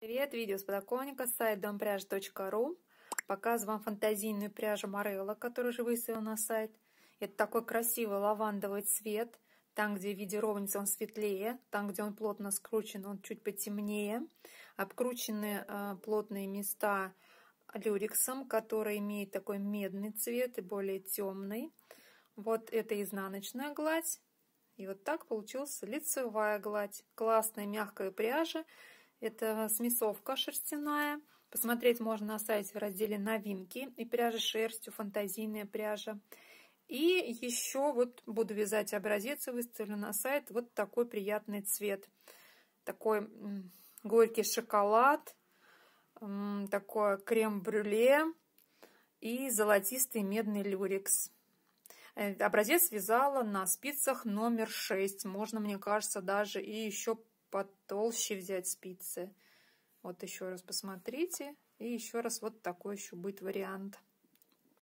Привет, видео с подоконника, сайт домпряж.ру. Показываю вам фантазийную пряжу Морелла, которую же выставил на сайт. Это такой красивый лавандовый цвет. Там, где в виде ровницы, он светлее. Там, где он плотно скручен, он чуть потемнее. Обкручены э, плотные места люриксом, который имеет такой медный цвет и более темный. Вот это изнаночная гладь. И вот так получилась лицевая гладь. Классная мягкая пряжа. Это смесовка шерстяная. Посмотреть можно на сайте в разделе «Новинки» и пряжа шерстью, фантазийная пряжа. И еще вот буду вязать образец и выставлю на сайт вот такой приятный цвет. Такой горький шоколад, такое крем-брюле и золотистый медный люрикс. Э, образец вязала на спицах номер 6. Можно, мне кажется, даже и еще потолще взять спицы. Вот еще раз посмотрите. И еще раз вот такой еще будет вариант.